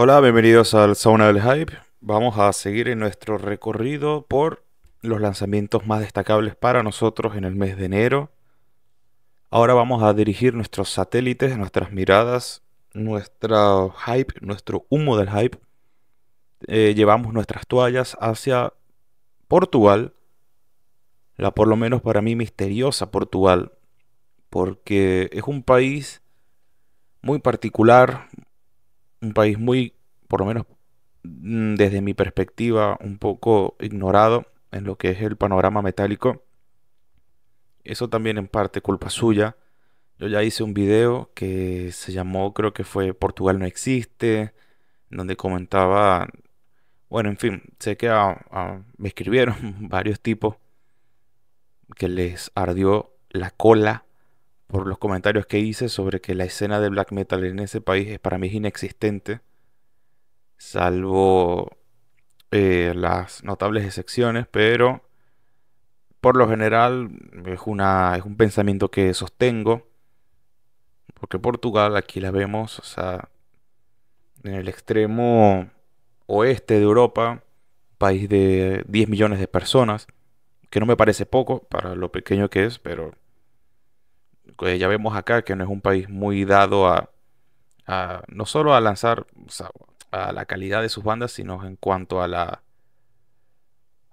Hola, bienvenidos al Sauna del Hype. Vamos a seguir en nuestro recorrido por los lanzamientos más destacables para nosotros en el mes de enero. Ahora vamos a dirigir nuestros satélites, nuestras miradas, nuestro hype, nuestro humo del hype. Eh, llevamos nuestras toallas hacia Portugal, la por lo menos para mí misteriosa Portugal, porque es un país muy particular, un país muy, por lo menos mm, desde mi perspectiva, un poco ignorado en lo que es el panorama metálico. Eso también en parte culpa suya. Yo ya hice un video que se llamó, creo que fue Portugal no existe, donde comentaba, bueno, en fin, sé que me escribieron varios tipos que les ardió la cola por los comentarios que hice sobre que la escena de black metal en ese país es para mí inexistente, salvo eh, las notables excepciones, pero por lo general es, una, es un pensamiento que sostengo, porque Portugal aquí la vemos, o sea, en el extremo oeste de Europa, país de 10 millones de personas, que no me parece poco para lo pequeño que es, pero pues, ya vemos acá que no es un país muy dado a, no solo a lanzar a la calidad de sus bandas, sino en cuanto a la,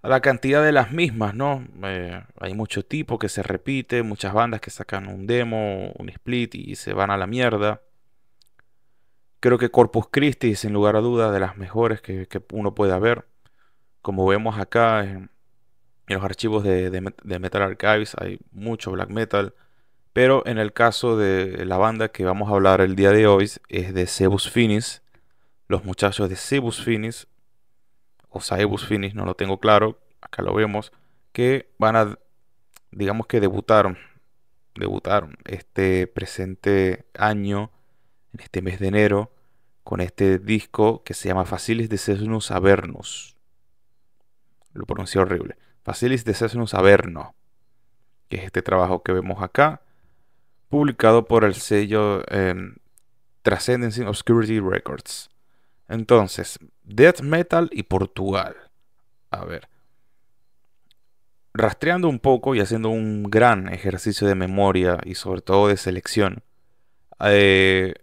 a la cantidad de las mismas, ¿no? Eh, hay mucho tipo que se repite, muchas bandas que sacan un demo, un split y se van a la mierda. Creo que Corpus Christi, sin lugar a dudas, de las mejores que, uno pueda ver. Como vemos acá en, los archivos de, Metal Archives, hay mucho black metal, pero en el caso de la banda que vamos a hablar el día de hoy es de Cebus Finis. Los muchachos de Cebus Finis o Cebus Finis, no lo tengo claro, acá lo vemos, que van a, digamos que debutaron, debutaron este presente año, en este mes de enero, con este disco que se llama Facilis de Cesnus Avernus. Lo pronuncié horrible. Facilis de Cesnus Averno, que es este trabajo que vemos acá publicado por el sello eh, em, Obscurity Records. Entonces, Death Metal y Portugal. A ver. Rastreando un poco y haciendo un gran ejercicio de memoria y sobre todo de selección. Eh,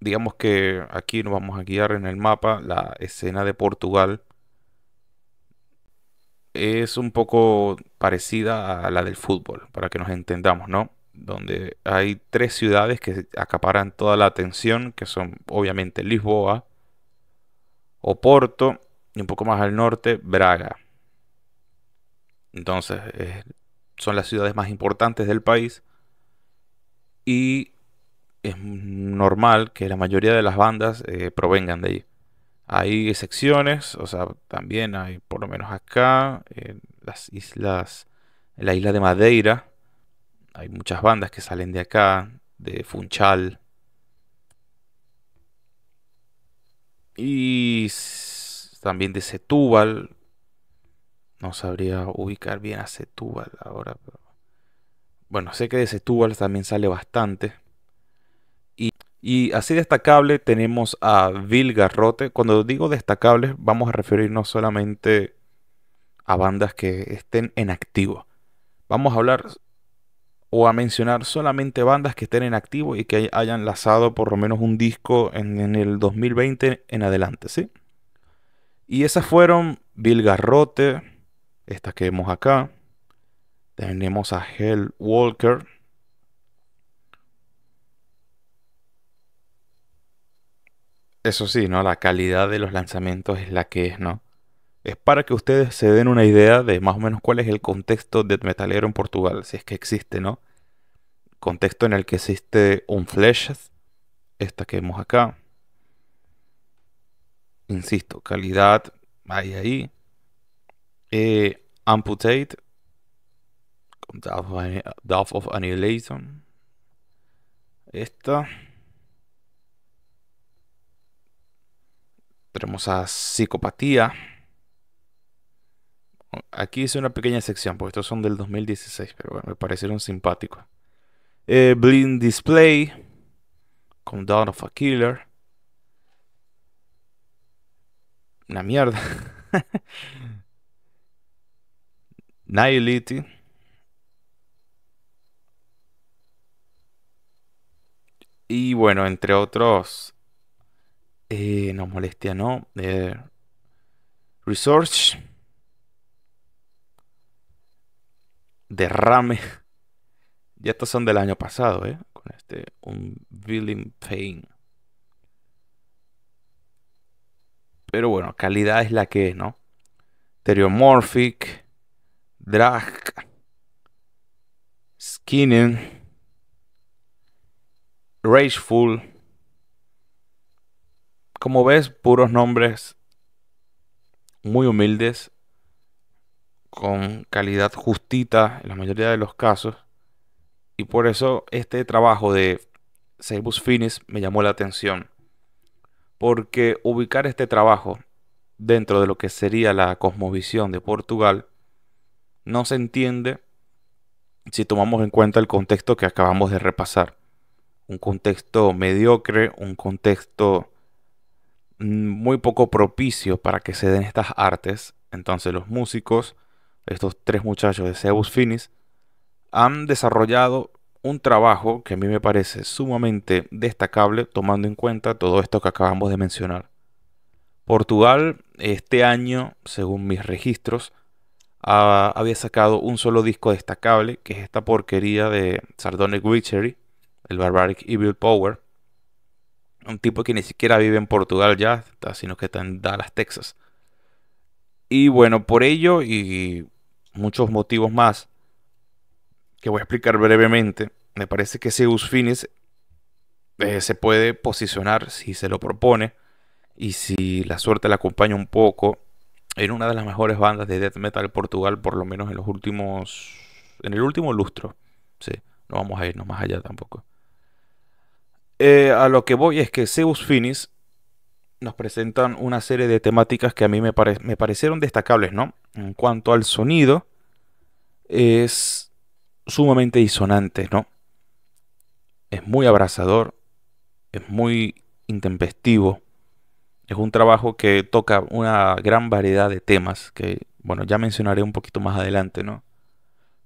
digamos que aquí nos vamos a guiar en el mapa la escena de Portugal es un poco parecida a la del fútbol, para que nos entendamos, ¿no? donde hay tres ciudades que acaparan toda la atención, que son obviamente Lisboa, Oporto y un poco más al norte, Braga. Entonces, son las ciudades más importantes del país y es normal que la mayoría de las bandas eh, provengan de ahí. Hay secciones, o sea, también hay, por lo menos acá, en las islas, la isla de Madeira, hay muchas bandas que salen de acá, de Funchal. Y también de Setúbal. No sabría ubicar bien a Setúbal ahora. Pero... Bueno, sé que de Setúbal también sale bastante. Y, así destacable tenemos a Vilgarrote. Garrote. Cuando digo destacable, vamos a referirnos solamente a bandas que estén en activo. Vamos a hablar o a mencionar solamente bandas que estén en activo y que hayan lanzado por lo menos un disco en, el 2020 en adelante, ¿sí? Y esas fueron Bill Garrote, estas que vemos acá. Tenemos a Hell Walker. Eso sí, ¿no? La calidad de los lanzamientos es la que es, ¿no? es para que ustedes se den una idea de más o menos cuál es el contexto de metalero en Portugal, si es que existe, ¿no? Contexto en el que existe un flash esta que vemos acá. Insisto, calidad hay ahí. Eh, amputate, Death of Annihilation. Esta. Tenemos a Psicopatía. Aquí hice una pequeña sección, porque estos son del 2016, pero bueno, me parecieron simpáticos. Eh, Blind Display, con of a Killer. Una mierda. Nihility. Y bueno, entre otros, eh, no molestia, ¿no? Eh, Research. derrame. Ya estos son del año pasado, ¿eh? Con este, un Villain Pain. Pero bueno, calidad es la que es, ¿no? Stereomorphic, Drag, Skinning, Rageful. Como ves, puros nombres muy humildes con calidad justita en la mayoría de los casos. Y por eso este trabajo de Seibus Finis me llamó la atención. Porque ubicar este trabajo dentro de lo que sería la cosmovisión de Portugal no se entiende si tomamos en cuenta el contexto que acabamos de repasar. Un contexto mediocre, un contexto muy poco propicio para que se den estas artes. Entonces los músicos estos tres muchachos de Zeus Finis, han desarrollado un trabajo que a mí me parece sumamente destacable tomando en cuenta todo esto que acabamos de mencionar. Portugal este año, según mis registros, había sacado un solo disco destacable, que es esta porquería de Sardonic Witchery, el Barbaric Evil Power. Un tipo que ni siquiera vive en Portugal ya, sino que está en Dallas, Texas. Y bueno, por ello y muchos motivos más que voy a explicar brevemente, me parece que Zeus Finis eh, se puede posicionar si se lo propone y si la suerte le acompaña un poco en una de las mejores bandas de death metal de Portugal, por lo menos en los últimos, en el último lustro. Sí, no vamos a irnos más allá tampoco. Eh, a lo que voy es que Zeus Finis nos presentan una serie de temáticas que a mí me, parecieron destacables, ¿no? En cuanto al sonido, es sumamente disonante, ¿no? Es muy abrazador, es muy intempestivo. Es un trabajo que toca una gran variedad de temas que, bueno, ya mencionaré un poquito más adelante, ¿no?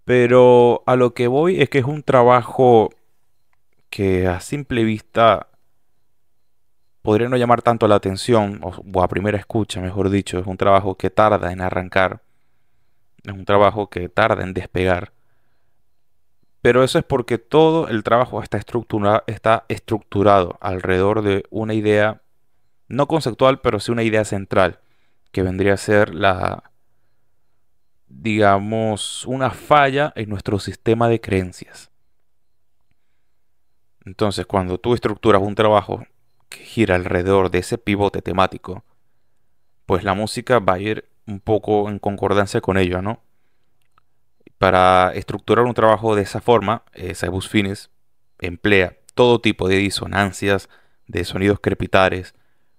Pero a lo que voy es que es un trabajo que a simple vista podría no llamar tanto la atención, o, a primera escucha, mejor dicho, es un trabajo que tarda en arrancar, es un trabajo que tarda en despegar. Pero eso es porque todo el trabajo está, está estructurado alrededor de una idea, no conceptual, pero sí una idea central, que vendría a ser la, digamos, una falla en nuestro sistema de creencias. Entonces, cuando tú estructuras un trabajo gira alrededor de ese pivote temático, pues la música va a ir un poco en concordancia con ello, ¿no? Para estructurar un trabajo de esa forma, Cybus eh, fines emplea todo tipo de disonancias, de sonidos crepitares,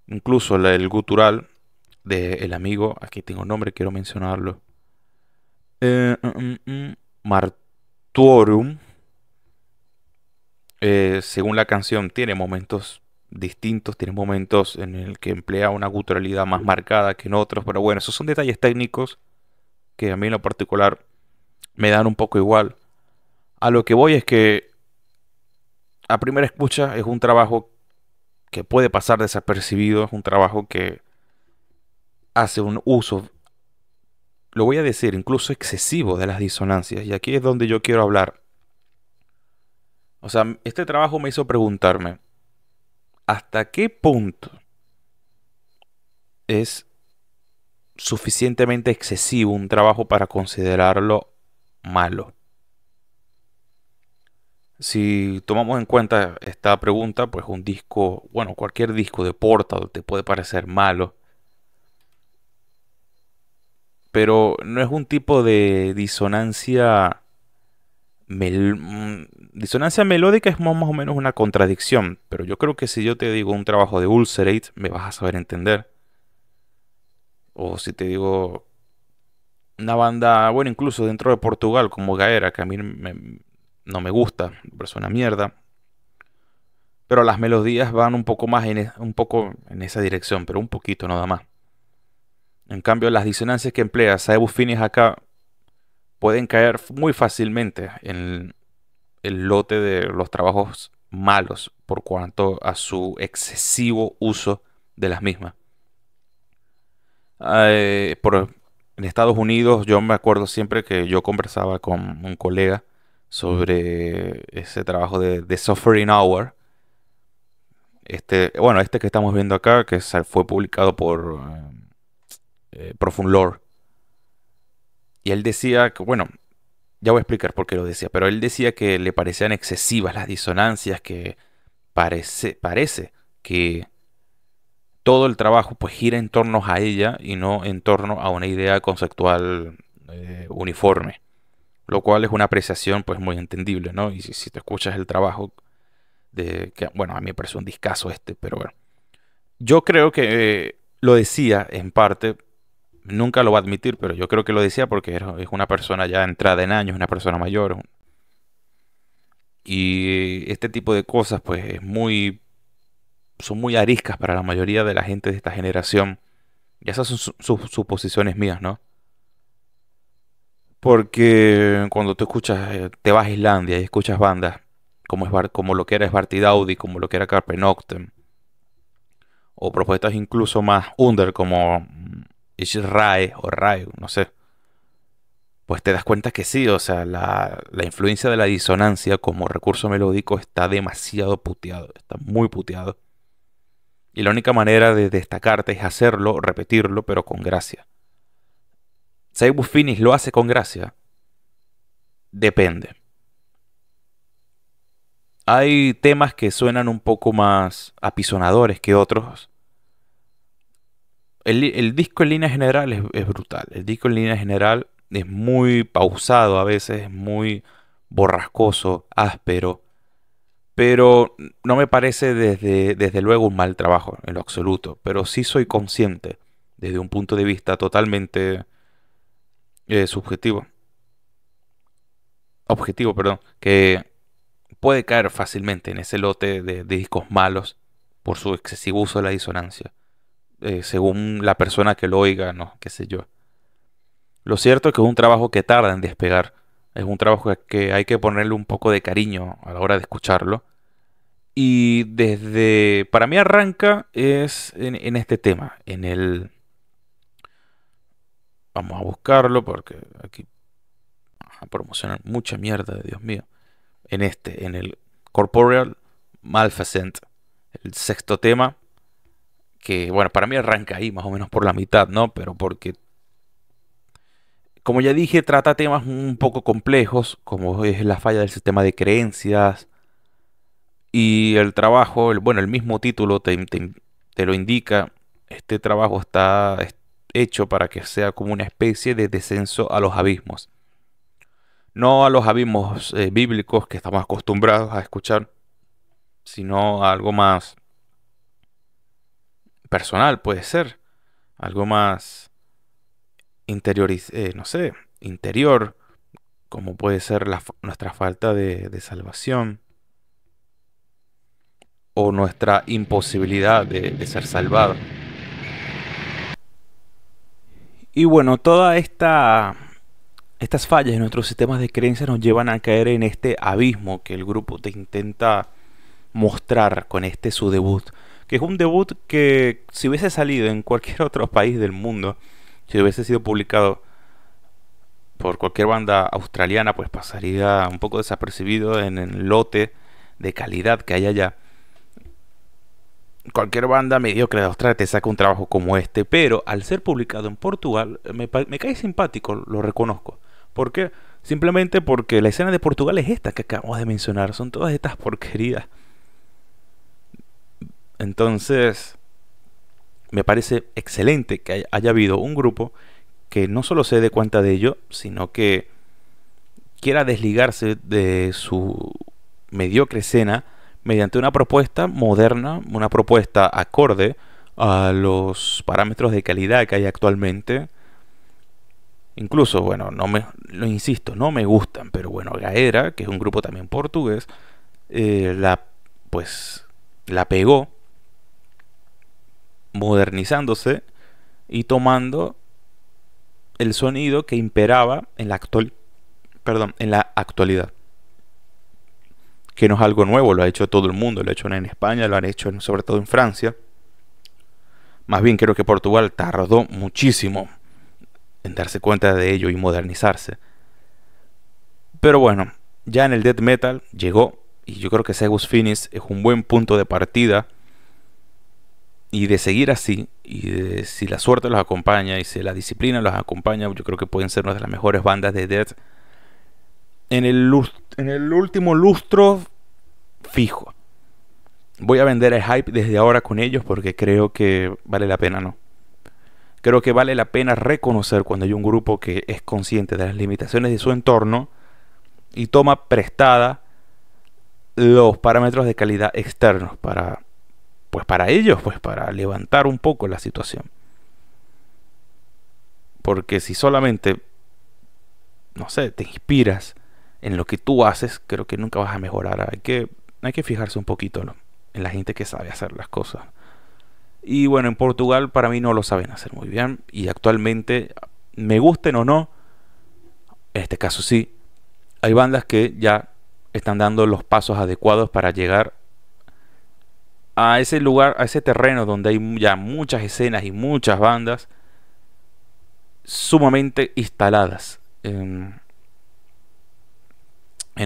incluso el gutural del El amigo, aquí tengo el nombre, quiero mencionarlo, eh, mm, mm, mm, Martuorum eh, según la canción, tiene momentos distintos, tiene momentos en el que emplea una guturalidad más marcada que en otros, pero bueno, esos son detalles técnicos que a mí en lo particular me dan un poco igual. A lo que voy es que a primera escucha es un trabajo que puede pasar desapercibido, es un trabajo que hace un uso, lo voy a decir, incluso excesivo de las disonancias. Y aquí es donde yo quiero hablar. O sea, este trabajo me hizo preguntarme, hasta qué punto es suficientemente excesivo un trabajo para considerarlo malo. Si tomamos en cuenta esta pregunta, pues un disco, bueno, cualquier disco de Portal te puede parecer malo. Pero no es un tipo de disonancia Mm, disonancia melódica es más o menos una contradicción, pero yo creo que si yo te digo un trabajo de Ulcerate, me vas a saber entender. O si te digo una banda, bueno, incluso dentro de Portugal, como Gaera, que a mí no me gusta, pero es una mierda. Pero las melodías van un poco más en, e, un poco en esa dirección, pero un poquito nada más. En cambio, las disonancias que emplea Saebus Finis acá pueden caer muy fácilmente en el lote de los trabajos malos por cuanto a su excesivo uso de las mismas. Ah, eh, en Estados Unidos yo me acuerdo siempre que yo conversaba con un colega sobre ese trabajo de, The Suffering Hour. Este, bueno, este que estamos viendo acá, que fue publicado por eh, Lore y él decía que, bueno, ya voy a explicar por qué lo decía, pero él decía que le parecían excesivas las disonancias, que parece, parece que todo el trabajo pues gira en torno a ella y no en torno a una idea conceptual eh, uniforme, lo cual es una apreciación pues muy entendible, ¿no? Y si, te escuchas el trabajo de bueno, a mí me parece un discaso este, pero bueno. Yo creo que eh, lo decía en parte nunca lo va a admitir, pero yo creo que lo decía porque es una persona ya entrada en años, una persona mayor. Y este tipo de cosas, pues, es muy. son muy ariscas para la mayoría de la gente de esta generación. Y esas son sus suposiciones mías, ¿no? Porque cuando tú escuchas, eh, te vas a Islandia y escuchas bandas como, como lo que era Sparti como lo que era Carpe o propuestas incluso más under como RAE o Rae, no sé, pues te das cuenta que sí, o sea, la, influencia de la disonancia como recurso melódico está demasiado puteado, está muy puteado. Y la única manera de destacarte es hacerlo, repetirlo, pero con gracia. Seibus Finis lo hace con gracia. Depende. Hay temas que suenan un poco más apisonadores que otros, el, disco en línea general es, brutal. El disco en línea general es muy pausado a veces, muy borrascoso, áspero. Pero no me parece desde, desde luego un mal trabajo, en lo absoluto. Pero sí soy consciente, desde un punto de vista totalmente eh, subjetivo. Objetivo, perdón. Que puede caer fácilmente en ese lote de discos malos por su excesivo uso de la disonancia. Eh, según la persona que lo oiga, no, qué sé yo. Lo cierto es que es un trabajo que tarda en despegar. Es un trabajo que hay que ponerle un poco de cariño a la hora de escucharlo. Y desde, para mí arranca es en, este tema, en el... Vamos a buscarlo porque aquí a promocionar mucha mierda, Dios mío. En este, en el Corporeal Malfacent, el sexto tema, que, bueno, para mí arranca ahí más o menos por la mitad, ¿no? Pero porque, como ya dije, trata temas un poco complejos, como es la falla del sistema de creencias y el trabajo, bueno, el mismo título te, lo indica, este trabajo está hecho para que sea como una especie de descenso a los abismos. No a los abismos eh, bíblicos que estamos acostumbrados a escuchar, sino a algo más personal, puede ser. Algo más interior eh, no sé, interior, como puede ser la, nuestra falta de, salvación o nuestra imposibilidad de, ser salvado. Y bueno, todas esta, estas fallas en nuestros sistemas de creencias nos llevan a caer en este abismo que el grupo te intenta mostrar con este su debut que es un debut que si hubiese salido en cualquier otro país del mundo, si hubiese sido publicado por cualquier banda australiana, pues pasaría un poco desapercibido en el lote de calidad que hay allá. Cualquier banda mediocre de Australia te saca un trabajo como este, pero al ser publicado en Portugal me, cae simpático, lo reconozco. ¿Por qué? Simplemente porque la escena de Portugal es esta que acabamos de mencionar, son todas estas porquerías entonces, me parece excelente que haya habido un grupo que no solo se dé cuenta de ello, sino que quiera desligarse de su mediocre escena mediante una propuesta moderna, una propuesta acorde a los parámetros de calidad que hay actualmente. Incluso, bueno, no me lo insisto, no me gustan, pero bueno, Gaera, que es un grupo también portugués, eh, la pues la pegó modernizándose y tomando el sonido que imperaba en la, perdón, en la actualidad. Que no es algo nuevo, lo ha hecho todo el mundo, lo ha hecho en España, lo han hecho sobre todo en Francia. Más bien creo que Portugal tardó muchísimo en darse cuenta de ello y modernizarse. Pero bueno, ya en el death metal llegó y yo creo que Segus Finis es un buen punto de partida y de seguir así, y de, si la suerte los acompaña y si la disciplina los acompaña, yo creo que pueden ser una de las mejores bandas de Death en el, en el último lustro fijo. Voy a vender el hype desde ahora con ellos porque creo que vale la pena, ¿no? Creo que vale la pena reconocer cuando hay un grupo que es consciente de las limitaciones de su entorno y toma prestada los parámetros de calidad externos para pues para ellos, pues para levantar un poco la situación. Porque si solamente, no sé, te inspiras en lo que tú haces, creo que nunca vas a mejorar. Hay que, hay que fijarse un poquito en la gente que sabe hacer las cosas. Y bueno, en Portugal para mí no lo saben hacer muy bien. Y actualmente, me gusten o no, en este caso sí, hay bandas que ya están dando los pasos adecuados para llegar a ese lugar, a ese terreno donde hay ya muchas escenas y muchas bandas sumamente instaladas en,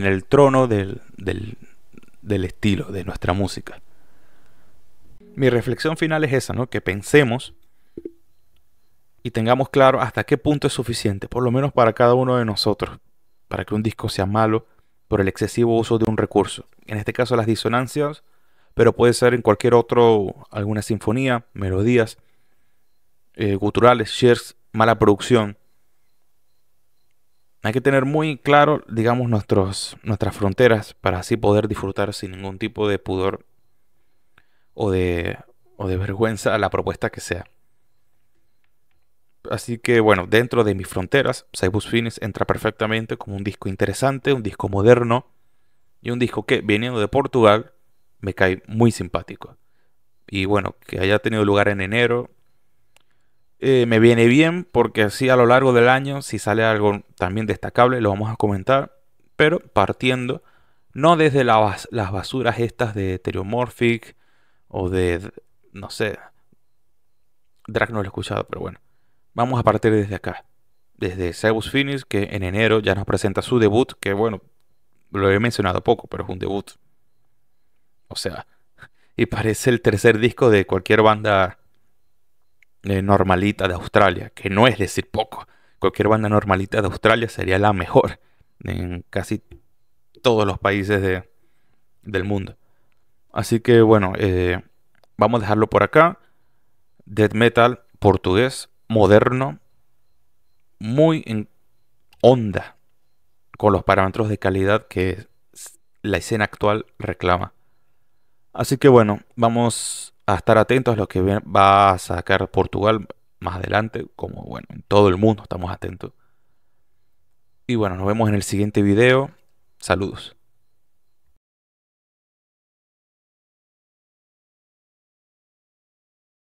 el trono del, del estilo, de nuestra música. Mi reflexión final es esa, ¿no? Que pensemos y tengamos claro hasta qué punto es suficiente, por lo menos para cada uno de nosotros, para que un disco sea malo por el excesivo uso de un recurso. En este caso las disonancias pero puede ser en cualquier otro, alguna sinfonía, melodías, culturales, eh, guturales, mala producción. Hay que tener muy claro, digamos, nuestros, nuestras fronteras para así poder disfrutar sin ningún tipo de pudor o de, o de vergüenza la propuesta que sea. Así que bueno, dentro de mis fronteras, Cybus Fines entra perfectamente como un disco interesante, un disco moderno y un disco que, viniendo de Portugal, me cae muy simpático. Y bueno, que haya tenido lugar en enero, eh, me viene bien porque así a lo largo del año, si sale algo también destacable, lo vamos a comentar, pero partiendo no desde las basuras estas de Teriomorphic o de, no sé, Drag no lo he escuchado, pero bueno, vamos a partir desde acá, desde Zeus Phoenix, que en enero ya nos presenta su debut, que bueno, lo he mencionado poco, pero es un debut o sea, y parece el tercer disco de cualquier banda eh, normalita de Australia, que no es decir poco. Cualquier banda normalita de Australia sería la mejor en casi todos los países del mundo. Así que bueno, eh, vamos a dejarlo por acá. Death metal portugués, moderno, muy en onda con los parámetros de calidad que la escena actual reclama. Así que bueno, vamos a estar atentos a lo que va a sacar Portugal más adelante, como bueno, en todo el mundo estamos atentos. Y bueno, nos vemos en el siguiente video. Saludos.